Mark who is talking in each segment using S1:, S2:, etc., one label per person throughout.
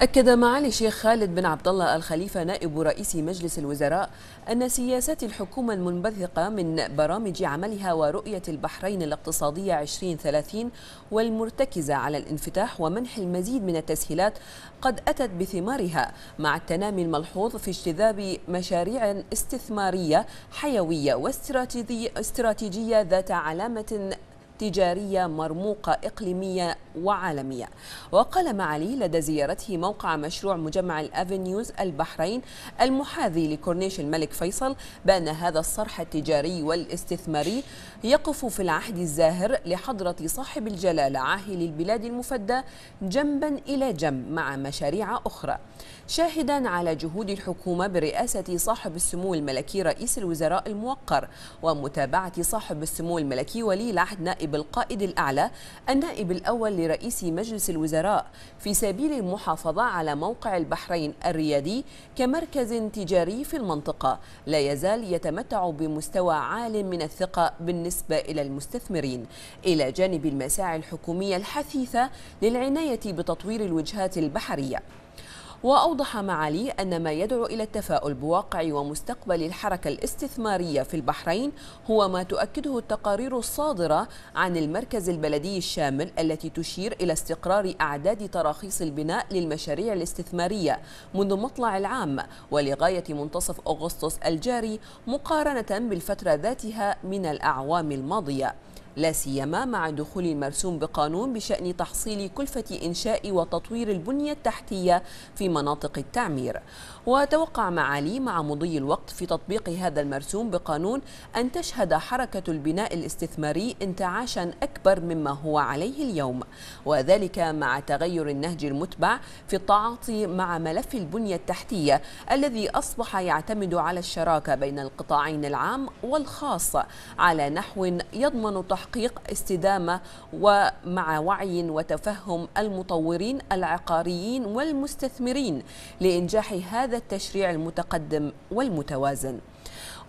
S1: أكد معالي الشيخ خالد بن عبد الله الخليفة نائب رئيس مجلس الوزراء أن سياسات الحكومة المنبثقة من برامج عملها ورؤية البحرين الاقتصادية 2030 والمرتكزة على الانفتاح ومنح المزيد من التسهيلات قد أتت بثمارها مع التنامي الملحوظ في اجتذاب مشاريع استثمارية حيوية واستراتيجية ذات علامة تجارية مرموقة إقليمية وعالمية وقال معالي لدى زيارته موقع مشروع مجمع الأفنيوز البحرين المحاذي لكورنيش الملك فيصل بأن هذا الصرح التجاري والاستثماري يقف في العهد الزاهر لحضرة صاحب الجلالة عاهل البلاد المفدى جنبا إلى جنب مع مشاريع أخرى شاهدا على جهود الحكومة برئاسة صاحب السمو الملكي رئيس الوزراء الموقر ومتابعة صاحب السمو الملكي ولي العهد نائب بالقائد الأعلى النائب الأول لرئيس مجلس الوزراء في سبيل المحافظة على موقع البحرين الريادي كمركز تجاري في المنطقة لا يزال يتمتع بمستوى عال من الثقة بالنسبة إلى المستثمرين إلى جانب المساعي الحكومية الحثيثة للعناية بتطوير الوجهات البحرية وأوضح معالي أن ما يدعو إلى التفاؤل بواقع ومستقبل الحركة الاستثمارية في البحرين هو ما تؤكده التقارير الصادرة عن المركز البلدي الشامل التي تشير إلى استقرار أعداد تراخيص البناء للمشاريع الاستثمارية منذ مطلع العام ولغاية منتصف أغسطس الجاري مقارنة بالفترة ذاتها من الأعوام الماضية لا سيما مع دخول المرسوم بقانون بشأن تحصيل كلفة إنشاء وتطوير البنية التحتية في مناطق التعمير وتوقع معالي مع مضي الوقت في تطبيق هذا المرسوم بقانون أن تشهد حركة البناء الاستثماري انتعاشا أكبر مما هو عليه اليوم وذلك مع تغير النهج المتبع في التعاطي مع ملف البنية التحتية الذي أصبح يعتمد على الشراكة بين القطاعين العام والخاص على نحو يضمن تحقيق تحقيق استدامة ومع وعي وتفهم المطورين العقاريين والمستثمرين لإنجاح هذا التشريع المتقدم والمتوازن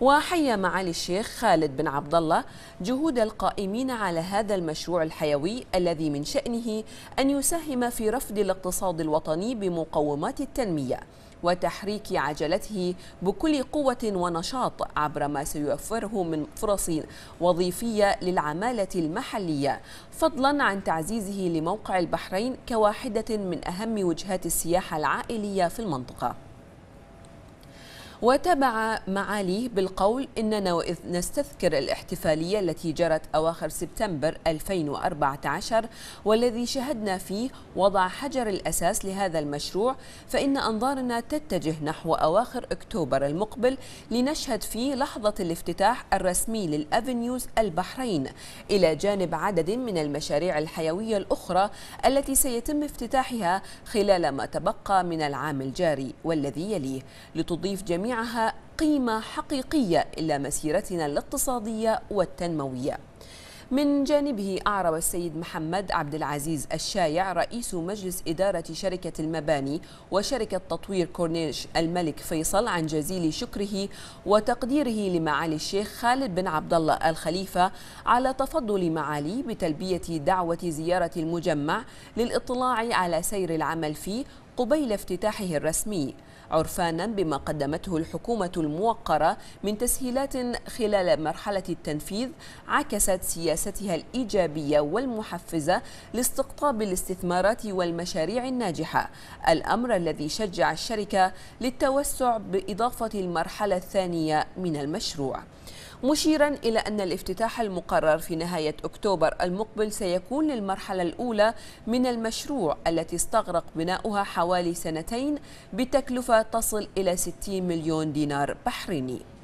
S1: وحيا معالي الشيخ خالد بن عبد الله جهود القائمين على هذا المشروع الحيوي الذي من شأنه أن يساهم في رفض الاقتصاد الوطني بمقومات التنمية وتحريك عجلته بكل قوة ونشاط عبر ما سيوفره من فرص وظيفية للعمالة المحلية فضلا عن تعزيزه لموقع البحرين كواحدة من أهم وجهات السياحة العائلية في المنطقة وتابع معاليه بالقول إننا وإذ نستذكر الاحتفالية التي جرت أواخر سبتمبر 2014 والذي شهدنا فيه وضع حجر الأساس لهذا المشروع فإن أنظارنا تتجه نحو أواخر أكتوبر المقبل لنشهد في لحظة الافتتاح الرسمي للأفنيوز البحرين إلى جانب عدد من المشاريع الحيوية الأخرى التي سيتم افتتاحها خلال ما تبقى من العام الجاري والذي يليه لتضيف جميع جميعها قيمة حقيقية إلى مسيرتنا الاقتصادية والتنموية من جانبه أعرب السيد محمد عبد العزيز الشايع رئيس مجلس إدارة شركة المباني وشركة تطوير كورنيش الملك فيصل عن جزيل شكره وتقديره لمعالي الشيخ خالد بن عبد الله الخليفة على تفضل معالي بتلبية دعوة زيارة المجمع للإطلاع على سير العمل فيه قبيل افتتاحه الرسمي عرفانا بما قدمته الحكومة الموقرة من تسهيلات خلال مرحلة التنفيذ عكست سياستها الإيجابية والمحفزة لاستقطاب الاستثمارات والمشاريع الناجحة الأمر الذي شجع الشركة للتوسع بإضافة المرحلة الثانية من المشروع مشيرا إلى أن الافتتاح المقرر في نهاية أكتوبر المقبل سيكون للمرحلة الأولى من المشروع التي استغرق بناؤها حوالي سنتين بتكلفة تصل إلى 60 مليون دينار بحريني